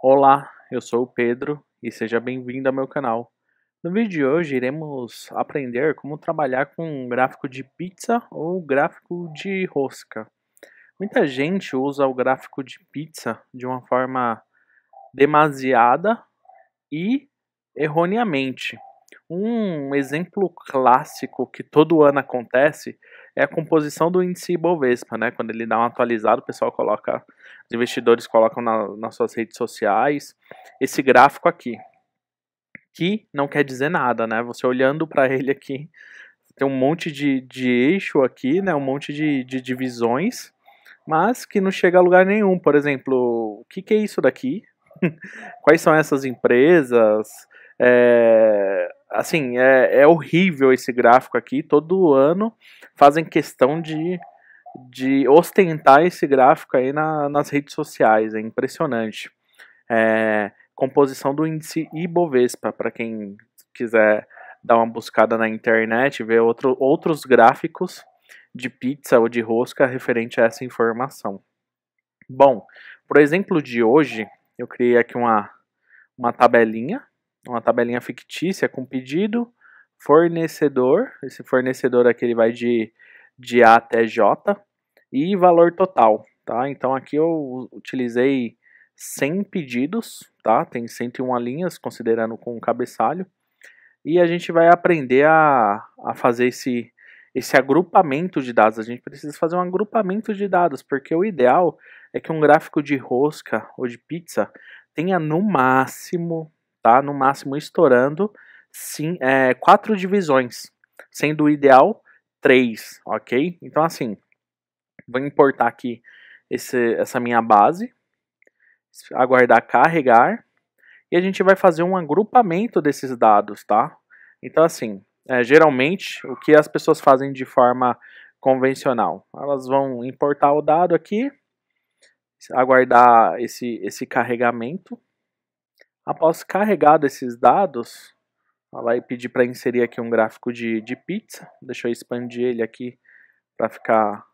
Olá, eu sou o Pedro e seja bem-vindo ao meu canal. No vídeo de hoje iremos aprender como trabalhar com um gráfico de pizza ou gráfico de rosca. Muita gente usa o gráfico de pizza de uma forma demasiada e erroneamente. Um exemplo clássico que todo ano acontece é a composição do índice Bovespa, né? Quando ele dá um atualizado, o pessoal coloca, os investidores colocam na, nas suas redes sociais esse gráfico aqui, que não quer dizer nada, né? Você olhando para ele aqui, tem um monte de, de eixo aqui, né? Um monte de, de divisões, mas que não chega a lugar nenhum. Por exemplo, o que, que é isso daqui? Quais são essas empresas? É, assim, é, é horrível esse gráfico aqui. Todo ano fazem questão de, de ostentar esse gráfico aí na, nas redes sociais. É impressionante. É, composição do índice Ibovespa, para quem quiser dar uma buscada na internet, ver outro, outros gráficos de pizza ou de rosca referente a essa informação. Bom, por exemplo de hoje, eu criei aqui uma, uma tabelinha uma tabelinha fictícia com pedido, fornecedor, esse fornecedor aqui ele vai de, de A até J, e valor total, tá? Então aqui eu utilizei 100 pedidos, tá? Tem 101 linhas, considerando com o cabeçalho, e a gente vai aprender a, a fazer esse, esse agrupamento de dados. A gente precisa fazer um agrupamento de dados, porque o ideal é que um gráfico de rosca ou de pizza tenha no máximo tá? No máximo estourando sim, é, quatro divisões, sendo o ideal três, ok? Então assim, vou importar aqui esse, essa minha base, aguardar carregar e a gente vai fazer um agrupamento desses dados, tá? Então assim, é, geralmente o que as pessoas fazem de forma convencional, elas vão importar o dado aqui, aguardar esse, esse carregamento Após carregado esses dados, ela vai pedir para inserir aqui um gráfico de, de pizza. Deixa eu expandir ele aqui para ficar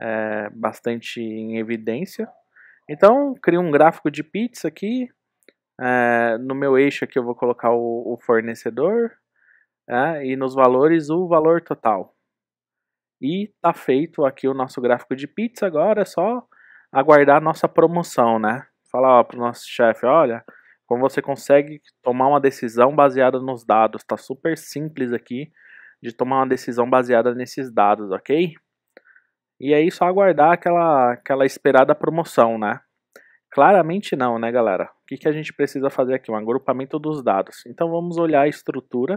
é, bastante em evidência. Então, crio um gráfico de pizza aqui. É, no meu eixo aqui eu vou colocar o, o fornecedor. É, e nos valores, o valor total. E tá feito aqui o nosso gráfico de pizza. Agora é só aguardar a nossa promoção, né? Falar para o nosso chefe, olha... Então você consegue tomar uma decisão baseada nos dados. Está super simples aqui de tomar uma decisão baseada nesses dados, ok? E aí só aguardar aquela, aquela esperada promoção, né? Claramente não, né, galera? O que, que a gente precisa fazer aqui? Um agrupamento dos dados. Então vamos olhar a estrutura.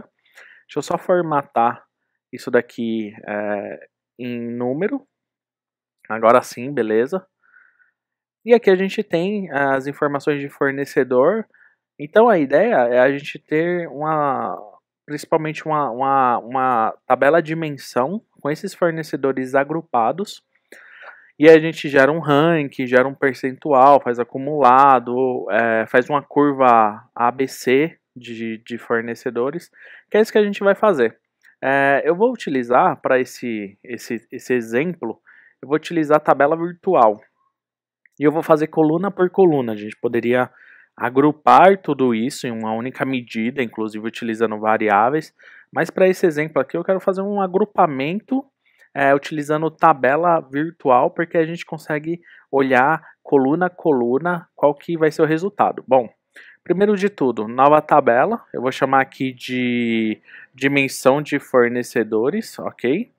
Deixa eu só formatar isso daqui é, em número. Agora sim, beleza. E aqui a gente tem as informações de fornecedor, então a ideia é a gente ter uma, principalmente uma, uma, uma tabela de menção com esses fornecedores agrupados e a gente gera um ranking, gera um percentual, faz acumulado, é, faz uma curva ABC de, de fornecedores, que é isso que a gente vai fazer. É, eu vou utilizar para esse, esse, esse exemplo, eu vou utilizar a tabela virtual. E eu vou fazer coluna por coluna, a gente poderia agrupar tudo isso em uma única medida, inclusive utilizando variáveis. Mas para esse exemplo aqui, eu quero fazer um agrupamento é, utilizando tabela virtual, porque a gente consegue olhar coluna a coluna qual que vai ser o resultado. Bom, primeiro de tudo, nova tabela, eu vou chamar aqui de dimensão de fornecedores, ok?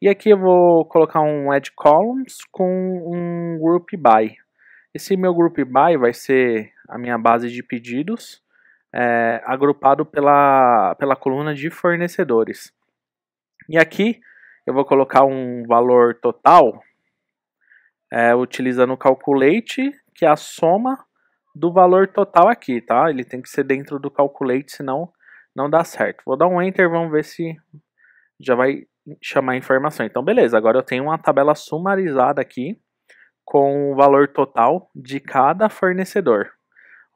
E aqui eu vou colocar um add columns com um group by. Esse meu group by vai ser a minha base de pedidos, é, agrupado pela, pela coluna de fornecedores. E aqui eu vou colocar um valor total, é, utilizando o calculate, que é a soma do valor total aqui, tá? Ele tem que ser dentro do calculate, senão não dá certo. Vou dar um enter, vamos ver se já vai chamar a informação. Então, beleza, agora eu tenho uma tabela sumarizada aqui com o valor total de cada fornecedor.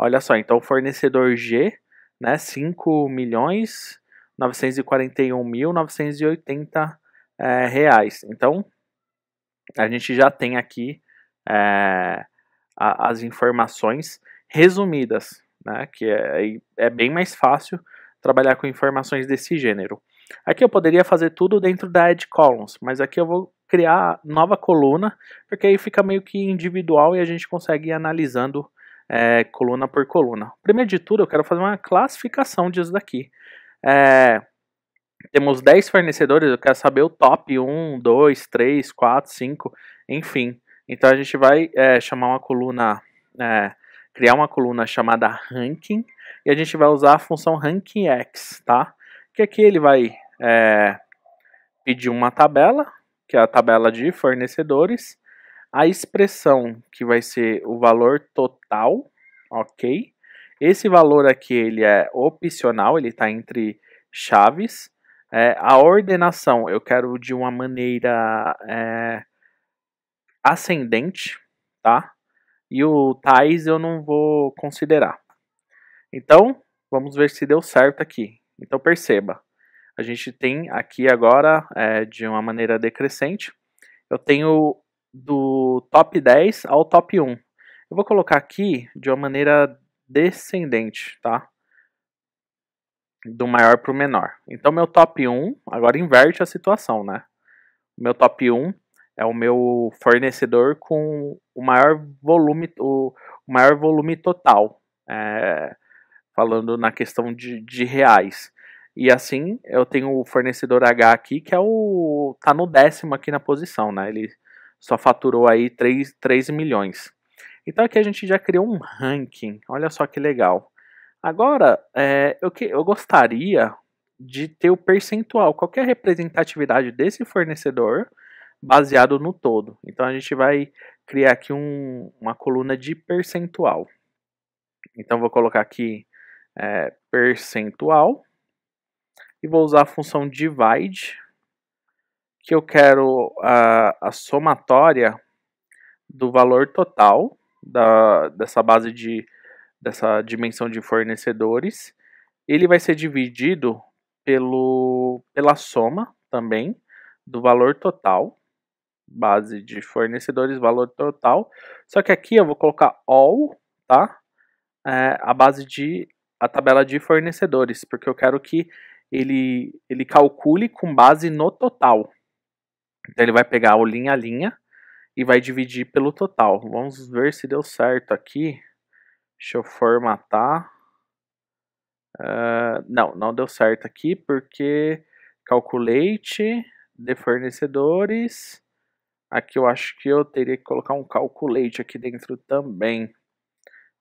Olha só, então o fornecedor G, né, 5 milhões 941.980 é, reais. Então, a gente já tem aqui é, a, as informações resumidas, né, que é, é bem mais fácil trabalhar com informações desse gênero. Aqui eu poderia fazer tudo dentro da Ed Columns, mas aqui eu vou criar nova coluna, porque aí fica meio que individual e a gente consegue ir analisando é, coluna por coluna. Primeiro de tudo, eu quero fazer uma classificação disso daqui. É, temos 10 fornecedores, eu quero saber o top 1, 2, 3, 4, 5, enfim. Então a gente vai é, chamar uma coluna, é, criar uma coluna chamada ranking e a gente vai usar a função rankingx, tá? Que aqui ele vai é, pedir uma tabela, que é a tabela de fornecedores, a expressão que vai ser o valor total, ok? Esse valor aqui ele é opcional, ele está entre chaves. É, a ordenação eu quero de uma maneira é, ascendente, tá? E o tais eu não vou considerar. Então, vamos ver se deu certo aqui. Então, perceba, a gente tem aqui agora, é, de uma maneira decrescente, eu tenho do top 10 ao top 1. Eu vou colocar aqui de uma maneira descendente, tá? Do maior para o menor. Então, meu top 1, agora inverte a situação, né? Meu top 1 é o meu fornecedor com o maior volume, o, maior volume total, é, falando na questão de, de reais. E assim, eu tenho o fornecedor H aqui, que é o. tá no décimo aqui na posição, né? Ele só faturou aí 3, 3 milhões. Então aqui a gente já criou um ranking, olha só que legal. Agora, é, eu, que, eu gostaria de ter o percentual, qualquer é representatividade desse fornecedor baseado no todo. Então a gente vai criar aqui um, uma coluna de percentual. Então vou colocar aqui é, percentual e vou usar a função divide que eu quero a, a somatória do valor total da, dessa base de dessa dimensão de fornecedores. Ele vai ser dividido pelo, pela soma também do valor total, base de fornecedores, valor total. Só que aqui eu vou colocar all, tá? É, a base de a tabela de fornecedores, porque eu quero que ele, ele calcule com base no total, então ele vai pegar o linha a linha e vai dividir pelo total. Vamos ver se deu certo aqui. Deixa eu formatar. Uh, não, não deu certo aqui porque calculate de fornecedores. Aqui eu acho que eu teria que colocar um calculate aqui dentro também.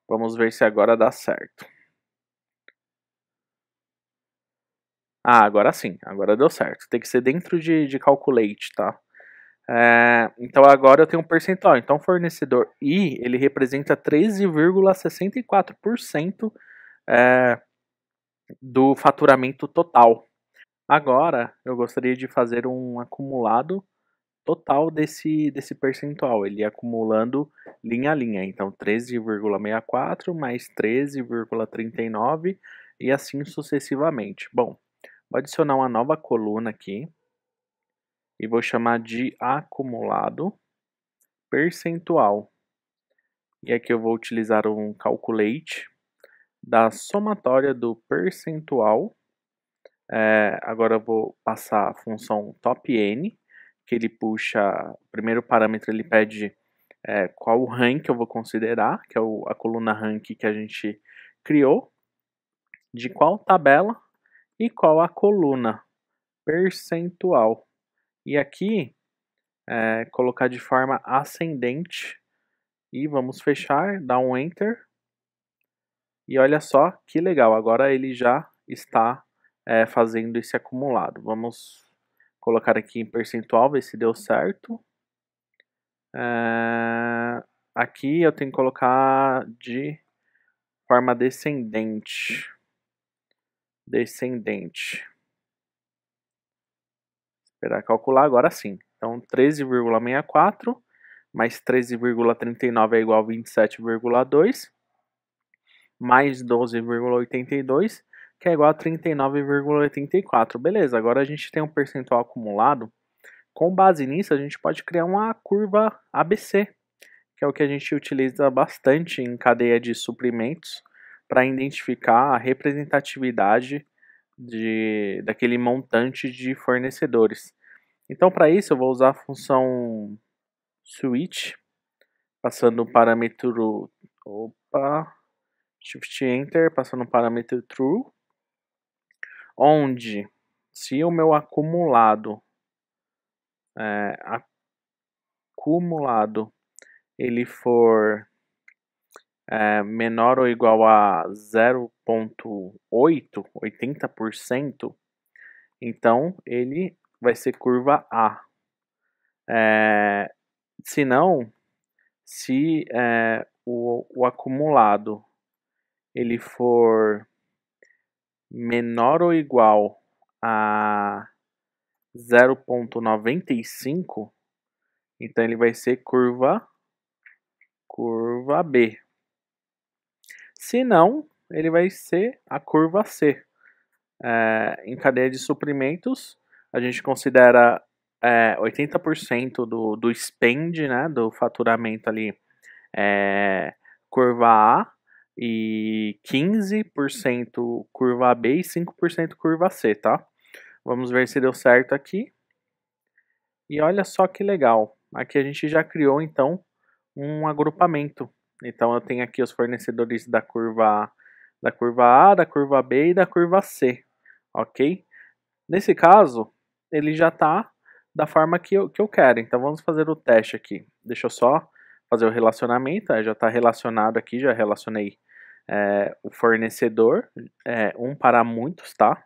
Vamos ver se agora dá certo. Ah, agora sim, agora deu certo. Tem que ser dentro de, de Calculate, tá? É, então agora eu tenho um percentual. Então fornecedor I, ele representa 13,64% é, eh, do faturamento total. Agora eu gostaria de fazer um acumulado total desse, desse percentual, ele acumulando linha a linha. Então 13,64 mais 13,39 e assim sucessivamente. Bom, Vou adicionar uma nova coluna aqui e vou chamar de acumulado percentual. E aqui eu vou utilizar um calculate da somatória do percentual. É, agora eu vou passar a função topN, que ele puxa, o primeiro parâmetro ele pede é, qual o rank eu vou considerar, que é o, a coluna rank que a gente criou, de qual tabela e qual a coluna percentual. E aqui, é, colocar de forma ascendente e vamos fechar, dar um Enter. E olha só que legal, agora ele já está é, fazendo esse acumulado. Vamos colocar aqui em percentual, ver se deu certo. É, aqui eu tenho que colocar de forma descendente descendente. Esperar calcular agora sim. Então, 13,64 mais 13,39 é igual a 27,2, mais 12,82, que é igual a 39,84. Beleza, agora a gente tem um percentual acumulado. Com base nisso, a gente pode criar uma curva ABC, que é o que a gente utiliza bastante em cadeia de suprimentos para identificar a representatividade de, daquele montante de fornecedores. Então, para isso, eu vou usar a função switch, passando o parâmetro. Opa! Shift Enter, passando o parâmetro true, onde se o meu acumulado é, acumulado ele for é, menor ou igual a 0,8, 80%, então ele vai ser curva A. É, se não, se é, o, o acumulado ele for menor ou igual a 0,95, então ele vai ser curva curva B. Se não, ele vai ser a curva C. É, em cadeia de suprimentos, a gente considera é, 80% do, do spend, né, do faturamento ali, é, curva A, e 15% curva B e 5% curva C, tá? Vamos ver se deu certo aqui. E olha só que legal. Aqui a gente já criou, então, um agrupamento então eu tenho aqui os fornecedores da curva A, da curva A, da curva B e da curva C, ok? Nesse caso, ele já está da forma que eu, que eu quero. Então vamos fazer o teste aqui. Deixa eu só fazer o relacionamento, é, já está relacionado aqui, já relacionei é, o fornecedor, é, um para muitos, tá?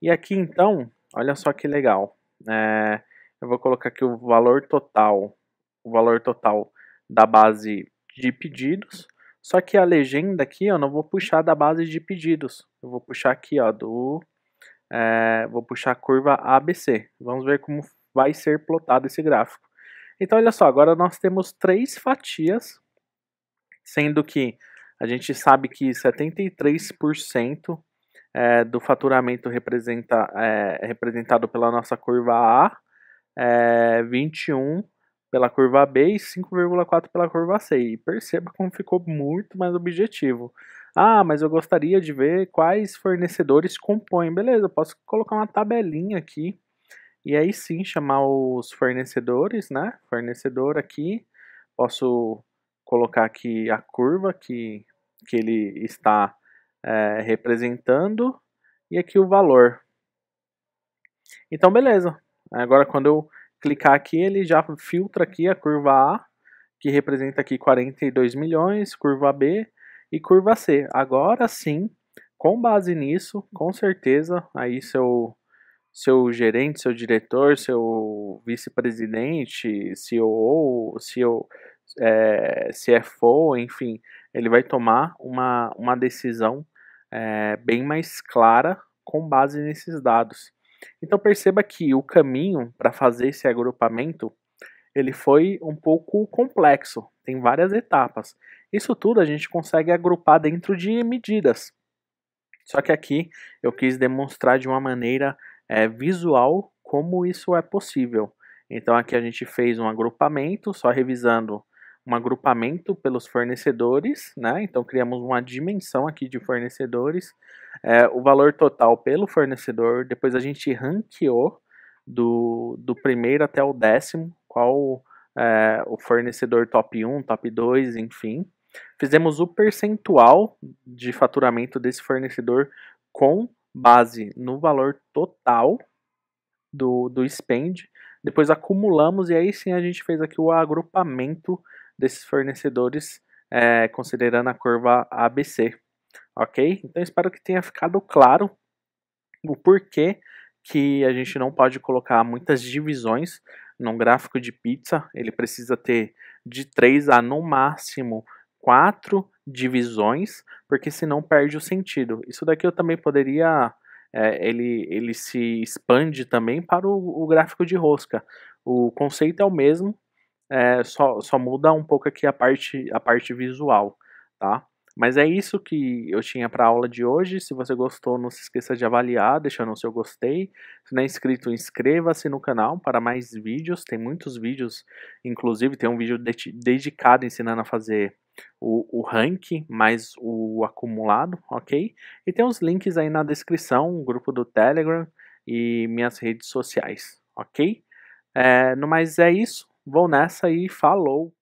E aqui então, olha só que legal. É, eu vou colocar aqui o valor total, o valor total da base de pedidos, só que a legenda aqui eu não vou puxar da base de pedidos, eu vou puxar aqui ó, do, é, vou puxar a curva ABC. Vamos ver como vai ser plotado esse gráfico. Então olha só, agora nós temos três fatias, sendo que a gente sabe que 73% é, do faturamento representa, é, representado pela nossa curva A, é, 21% pela curva B e 5,4 pela curva C. E perceba como ficou muito mais objetivo. Ah, mas eu gostaria de ver quais fornecedores compõem. Beleza, eu posso colocar uma tabelinha aqui. E aí sim chamar os fornecedores, né? Fornecedor aqui. Posso colocar aqui a curva que, que ele está é, representando. E aqui o valor. Então, beleza. Agora, quando eu clicar aqui, ele já filtra aqui a curva A, que representa aqui 42 milhões, curva B e curva C. Agora sim, com base nisso, com certeza, aí seu, seu gerente, seu diretor, seu vice-presidente, CEO, CEO é, CFO, enfim, ele vai tomar uma, uma decisão é, bem mais clara com base nesses dados. Então perceba que o caminho para fazer esse agrupamento ele foi um pouco complexo, tem várias etapas. Isso tudo a gente consegue agrupar dentro de medidas. Só que aqui eu quis demonstrar de uma maneira é, visual como isso é possível. Então aqui a gente fez um agrupamento, só revisando um agrupamento pelos fornecedores, né? Então criamos uma dimensão aqui de fornecedores, é, o valor total pelo fornecedor, depois a gente ranqueou do, do primeiro até o décimo, qual é, o fornecedor top 1, top 2, enfim. Fizemos o percentual de faturamento desse fornecedor com base no valor total do, do spend. Depois acumulamos e aí sim a gente fez aqui o agrupamento desses fornecedores, é, considerando a curva ABC. Ok? Então espero que tenha ficado claro o porquê que a gente não pode colocar muitas divisões num gráfico de pizza. Ele precisa ter de 3 a no máximo 4 divisões, porque senão perde o sentido. Isso daqui eu também poderia. É, ele, ele se expande também para o, o gráfico de rosca. O conceito é o mesmo, é, só, só muda um pouco aqui a parte, a parte visual, tá? Mas é isso que eu tinha para a aula de hoje. Se você gostou, não se esqueça de avaliar, deixando o seu gostei. Se não é inscrito, inscreva-se no canal para mais vídeos. Tem muitos vídeos, inclusive tem um vídeo de dedicado ensinando a fazer o, o rank mais o acumulado, ok? E tem os links aí na descrição, o grupo do Telegram e minhas redes sociais, ok? É, no mais é isso. Vão nessa e falou.